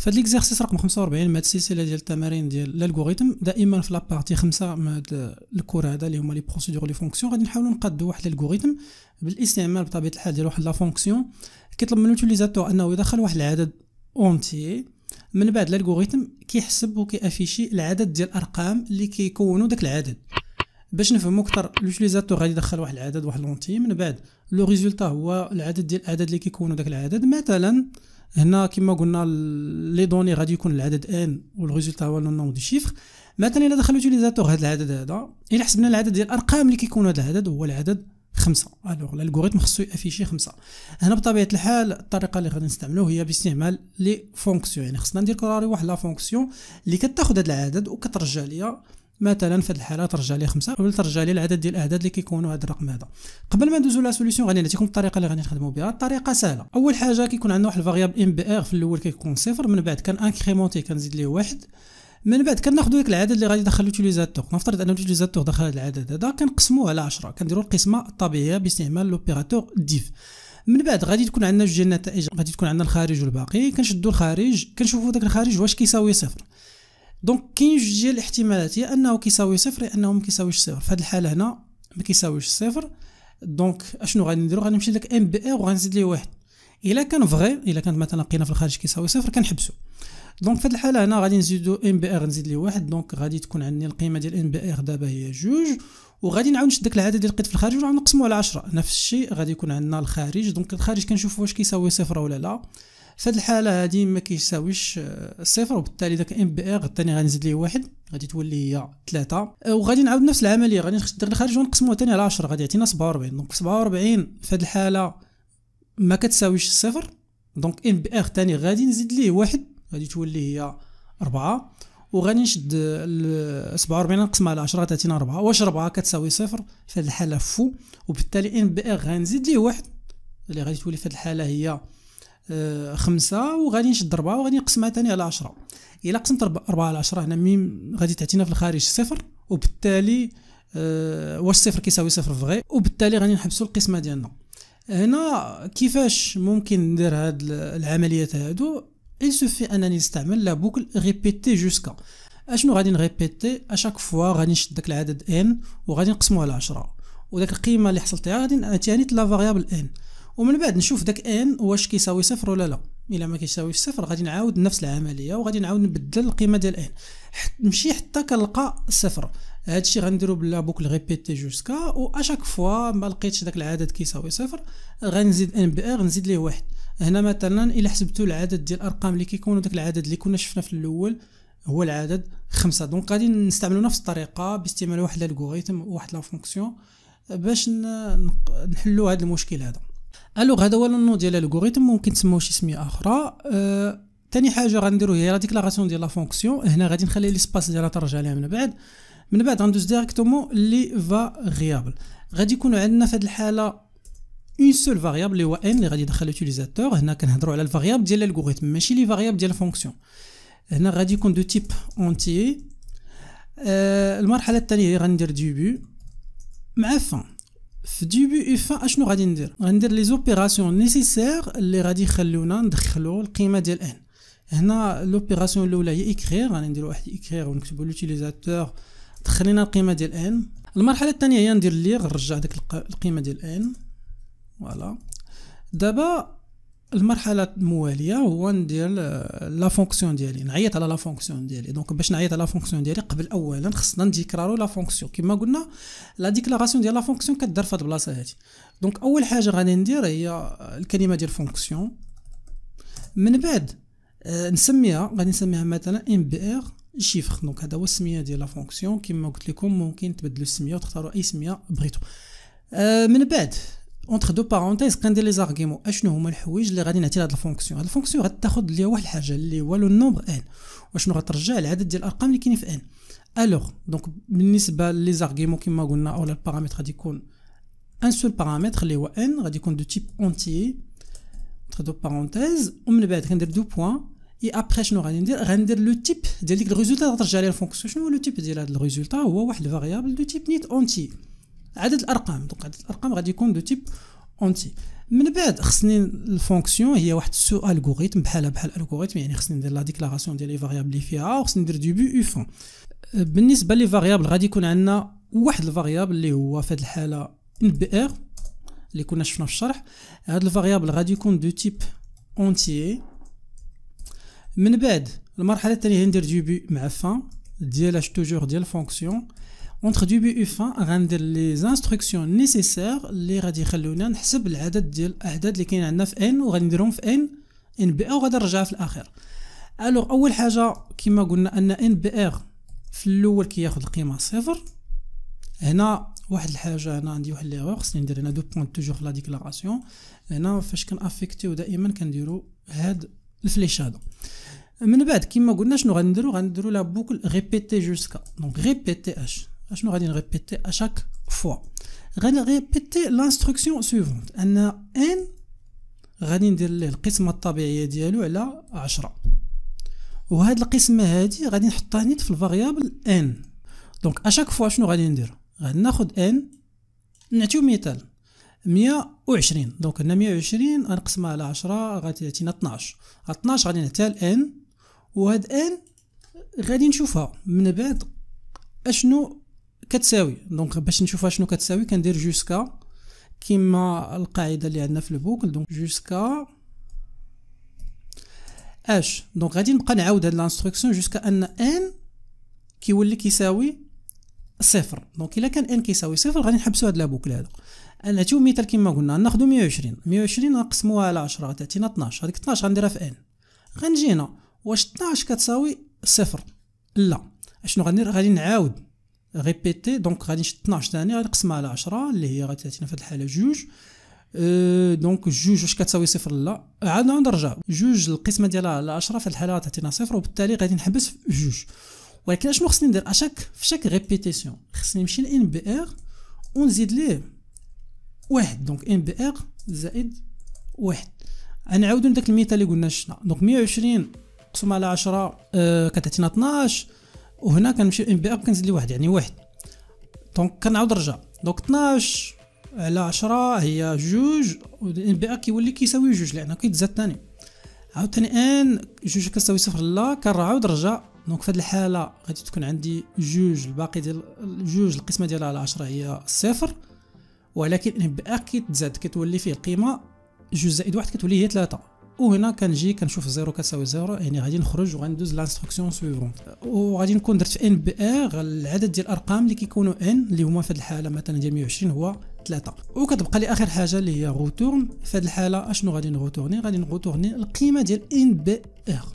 فهاد ليكزارسيس رقم 45 مع السلسله ديال التمارين ديال الالغوريثم دائما في لابارتي 5 من هاد الكور هذا اللي هما لي بروسيدور لي فونكسيون غادي نحاولوا نقادو واحد الالغوريثم بالاستعمال بطبيعه الحال ديال واحد لا فونكسيون كيطلب من لوتيليزاتور انه يدخل واحد العدد اونتي من بعد الالغوريثم كيحسب وكيافيشي العدد ديال الارقام اللي كيكونوا داك العدد باش نفهموا اكثر لوتيليزاتور غادي يدخل واحد العدد واحد لونتي من بعد لو ريزولتا هو العدد ديال الاعداد اللي كيكونوا داك العدد مثلا هنا كما قلنا لي دوني غادي يكون العدد ان والريزلت هو لو نون دي شيفر مثلا الا دخل لوتيليزاتور هذا العدد هذا الا حسبنا العدد ديال الارقام اللي كيكون هذا العدد هو العدد خمسة الوغ الالغوريثم خصو يافيشي خمسة هنا بطبيعة الحال الطريقة اللي غادي نستعملو هي باستعمال لي فونكسيون يعني خصنا ندير كراري واحد لا فونكسيون اللي كتاخد هاد العدد وكترجع ليا مثلا في هذه الحاله ترجع لي خمسه ولا ترجع لي العدد ديال الاعداد اللي كيكونوا هذا الرقم هذا قبل ما ندوزو لا سوليسيون غادي نعطيكم الطريقه اللي غادي نخدموا بها الطريقه سهله اول حاجه كيكون عندنا واحد الفاريابل ام بي ار في الاول كيكون صفر من بعد كان انكريمونتي كنزيد ليه واحد من بعد كناخذوا داك العدد اللي غادي يدخل لوتيليزاتور نفترض ان لوتيليزاتور دخل هذا العدد هذا كنقسموه على 10 كنديروا القسمه الطبيعيه باستعمال لوبيراتور ديف من بعد غادي تكون عندنا جوج النتائج غادي تكون عندنا الخارج والباقي كنشدوا الخارج كنشوفوا داك الخارج واش كيساوي صفر دونك كاين جوج ديال الاحتمالات يا انه كيساوي صفر يا انه ما كيساويش صفر في هذه الحاله هنا ما كيساويش صفر دونك اشنو غادي نديرو غادي نمشي لك ام بي اي وغنزيد ليه واحد الا كان فغي الا كانت مثلا لقينا في الخارج كيساوي صفر كنحبسو دونك في هذه الحاله هنا غادي نزيدو ام بي اي نزيد ليه واحد دونك غادي تكون عندي القيمه ديال ام بي اي دابا هي جوج وغادي نعاود نشد داك العدد اللي لقيت في الخارج ونعاود نقسمو على 10 نفس الشيء غادي يكون عندنا الخارج دونك الخارج كنشوف واش كيساوي صفر ولا لا فهاد الحاله هادي ما كيساويش الصفر آه، وبالتالي داك ام بي ار الثاني غنزيد ليه واحد غادي تولي هي 3 وغادي نعاود نفس العمليه غادي ندير الخارج ونقسموها ثاني على 10 غادي يعطينا 47 دونك 47 فهاد الحاله ما كتساويش الصفر دونك ام بي ار الثاني غادي نزيد ليه واحد غادي تولي هي 4 آه، وغادي نشد 47 آه، نقسمها على 10 تعطينا 4 واش 4 كتساوي صفر فهاد الحاله فو وبالتالي ان بي ار غنزيد ليه واحد اللي غادي تولي فهاد الحاله هي آه، خمسة وغادي نشد ربعة وغادي نقسمها تاني على عشرة إلا قسمت ربعة على عشرة هنا ميم غادي تعطينا في الخارج صفر وبالتالي آه، واش صفر كيساوي صفر في وبالتالي غادي نحبسوا القسمة ديالنا هنا كيفاش ممكن ندير هاد العمليات هادو il suffit انني نستعمل لا بوكل ريبيتي جوسكا اشنو غادي نريبيتي اشاك فوا غادي نشد داك العدد ان وغادي نقسمو على 10 وداك القيمه اللي حصلت عليها غادي نعطيها لا فاريابل ان ومن بعد نشوف داك ان واش كيساوي صفر ولا لا الا ما كيساويش صفر غادي نعاود نفس العمليه وغادي نعاود نبدل القيمه ديال ان حت نمشي حتى كنلقى صفر هادشي غنديرو بلا بوكل ريبيتي جوسكا و اشاك فوا ما لقيتش داك العدد كيساوي صفر غنزيد ان بي ار نزيد ليه واحد هنا مثلا الا حسبتو العدد ديال الارقام اللي كيكونوا داك العدد اللي كنا شفنا في الاول هو العدد خمسة دونك غادي نستعملو نفس الطريقه باستعمال واحد الالغوريثم واحد لا فونكسيون باش نحلو هاد المشكل هذا الوغ هذا هو النو ديال الالغوريثم ممكن تسموه شي سميه اخرى أه تاني حاجه غنديرو هي لا ديكلاراسيون ديال لا فونكسيون هنا غادي نخلي ليسباس ديالها ترجع ليها من بعد من بعد غندوز ديريكتومون لي فاريابل غادي يكون عندنا في هذه الحاله اون سول فاريابل اللي هو ان اللي غادي يدخل لوتيليزاتور هنا كنهضروا على الفاريابل ديال الالغوريثم ماشي لي فاريابل ديال الفونكسيون هنا غادي يكون دو تيب اونتي أه المرحله الثانيه هي غندير ديبي مع فان في ديبي فان اشنو غادي ندير غندير لي زوبيراسيون نيسيسير اللي غادي يخليونا ندخلو القيمه ديال ان هنا لوبيراسيون الاولى هي اكرير غادي ندير واحد اكرير ونكتبو لوتيليزاتور دخلينا القيمه ديال ان المرحله الثانيه هي ندير لي نرجع ديك القيمه ديال ان فوالا دابا المرحله المواليه هو ندير آه، لا فونكسيون ديالي نعيط على لا فونكسيون ديالي دونك باش نعيط على لا فونكسيون ديالي قبل اولا خصنا نديكرارو لا فونكسيون كيما قلنا لا ديكلاراسيون ديال لا فونكسيون كدار في هاد البلاصه هادي دونك اول حاجه غادي ندير هي آه، الكلمه ديال فونكسيون من بعد آه، نسميها غادي نسميها مثلا ام بي ار شيفر دونك هذا هو السميه ديال لا فونكسيون كيما قلت لكم ممكن تبدلوا السميه وتختاروا اي سميه بغيتو من بعد اونتر دو بارونتيز كندير لي زارغيمون اشنو هما الحوايج اللي غادي نعطي لهاد الفونكسيون هاد الفونكسيون غتاخد ليا واحد الحاجه اللي هو لو نومبر ان وشنو غترجع العدد ديال الارقام اللي كاينين في ان الوغ دونك بالنسبه لي زارغيمون كما قلنا اولا البارامتر غادي يكون ان سول بارامتر اللي هو ان غادي يكون دو تيب اونتي اونتر دو بارونتيز ومن بعد كندير دو بوان اي ابخي شنو غادي ندير غندير لو تيب ديال ديك الريزولتا غترجع ليا الفونكسيون شنو هو لو تيب ديال هاد الريزولتا هو واحد الفاريابل دو تيب نيت اونتي عدد الارقام دونك عدد الارقام غادي يكون دو تيب اونتي من بعد خصني الفونكسيون هي واحد السو الغوريثم بحالها بحال الالغوريثم يعني خصني ندير لا ديكلاراسيون ديال لي فاريابل اللي فيها وخصني ندير دو بو فون بالنسبه لي فاريابل غادي يكون عندنا واحد الفاريابل اللي هو في هذه الحاله ان بي ار اللي كنا شفنا في الشرح هاد الفاريابل غادي يكون دو تيب اونتي من بعد المرحله الثانيه ندير دو بو مع فان ديال اش توجور ديال فونكسيون اونتر ديبي اي فان غندير لي زانستركسيون نيسيسير لي غادي يخلونا نحسب العدد ديال الاعداد اللي كاين عندنا في ان وغادي نديرهم في ان ان بي ار وغادي نرجعها في الاخر الوغ اول حاجه كما قلنا ان ان بي ار في الاول كياخذ القيمه صفر هنا واحد الحاجه هنا عندي واحد ليغور خصني ندير هنا دو بوان توجور في لا ديكلاراسيون هنا فاش كنافيكتيو دائما كنديرو هاد الفليش هذا من بعد كيما قلنا شنو غنديرو غنديرو لا بوكل ريبيتي جوسكا دونك ريبيتي اش اشنو غادي نريبيتي اشاك فوا غادي نريبيتي لانستركسيون سيفونت ان ان غادي ندير ليه القسمه الطبيعيه ديالو على 10 وهاد القسمه هادي غادي نحطها نيت في الفاريابل ان دونك اشاك فوا شنو غادي ندير غادي ناخد ان نعطيو مثال وعشرين دونك هنا مية وعشرين غنقسمها على غادي تعطينا طناش طناش غادي نعطيها ان وهاد ان غادي نشوفها من بعد اشنو كتساوي دونك باش نشوفها شنو كتساوي كندير جوسكا كيما القاعده اللي عندنا في البوكل دونك جوسكا اش دونك غادي نبقى نعاود هاد لانستركسيون جوسكا ان ان كيولي كيساوي صفر دونك الا كان ان كيساوي صفر غادي نحبسوا هاد لابوكل هادا انا نعطيو مثال كيما قلنا ناخدو 120 120 نقسموها على 10 تعطينا 12 هاديك 12 غنديرها في ان غنجينا واش 12 كتساوي صفر لا اشنو غندير غادي نعاود ريبيتي دونك غادي نشد 12 ثاني غادي نقسمها على 10 اللي هي غادي تعطينا في هذه الحاله جوج أه دونك جوج واش كتساوي صفر لا عاد نرجع جوج القسمه ديالها على 10 في الحاله غتعطينا صفر وبالتالي غادي نحبس في جوج ولكن شنو خصني ندير اشاك في شاك ريبيتيسيون خصني نمشي لان بي ار ونزيد ليه واحد دونك ان بي ار زائد واحد غنعاودو داك الميتا اللي قلنا شفنا دونك 120 قسم على 10 أه كتعطينا 12 وهنا كنمشي ام بي اب كنزيد واحد يعني واحد دونك كنعاود نرجع دونك 12 على 10 هي جوج والان بي ا كيولي كيساوي جوج لانه كيتزاد ثاني عاوتاني ان جوج كتساوي صفر لا كنعاود نرجع دونك في هاد الحاله غادي تكون عندي جوج الباقي ديال جوج القسمه ديالها على 10 هي صفر ولكن ان بي ا كيتزاد كتولي فيه القيمه جوج زائد واحد كتولي هي ثلاثة وهنا كنجي كنشوف زيرو كتساوي زيرو يعني غادي نخرج وغندوز لانستركسيون سويفونت وغادي نكون درت في ان بي ار العدد ديال الارقام اللي كيكونوا ان اللي هما في هذه الحاله مثلا ديال 120 هو 3 وكتبقى لي اخر حاجه اللي هي روتورن في هذه الحاله اشنو غادي نغوتورني غادي نغوتورني القيمه ديال ان بي ار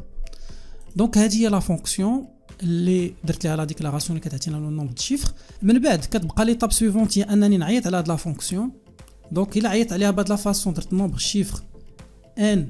دونك هذه هي لا فونكسيون اللي درت ليها لا ديكلاراسيون اللي كتعطينا لو نومبر شيفر من بعد كتبقى لي طاب سويفونت هي انني نعيط على هاد لا فونكسيون دونك الا عيطت عليها بهاد لا فاسون درت نومبر شيفر ان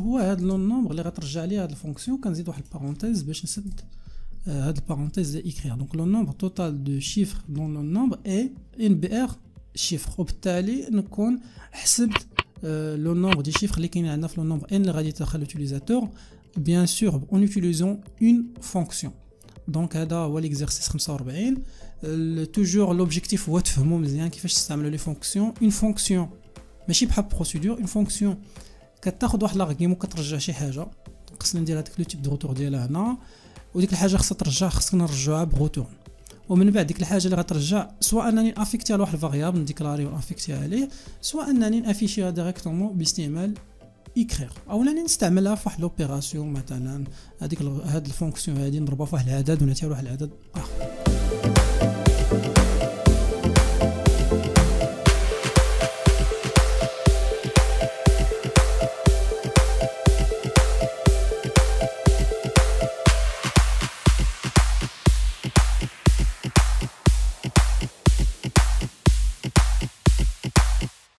Ouais, le nombre. L'erreur, j'allais à la fonction quand j'ai d'ouvrir les parenthèses, je vais chercher à les parenthèses Donc le nombre total de chiffres dans le nombre est nbr chiffre totalé. On compte le nombre de chiffres. L'équivalent de la n° le nombre n le radit à l'utilisateur. Bien sûr, en utilisant une fonction. Donc à la ou à l'exercice 58, euh، toujours l'objectif, c'est de monsieur qui fait ça, le les fonctions, une fonction. Mais pas a procédure, une fonction. كتاخذ واحد لاغيمون وكترجع شي حاجه خصنا ندير هذاك لو تيب دو روتور ديالها هنا وديك الحاجه خصها ترجع خصنا نرجعها بغوتور ومن بعد ديك الحاجه اللي غترجع سواء انني افيكتيها لواحد الفاريابل نديكلاري وافيكتي عليه سواء انني نافيشيها ديريكتومون باستعمال او انني نستعملها في واحد لوبيراسيون مثلا هذيك هاد الفونكسيون هادي نضربها في واحد العدد ونعطيها لواحد العدد اخر آه.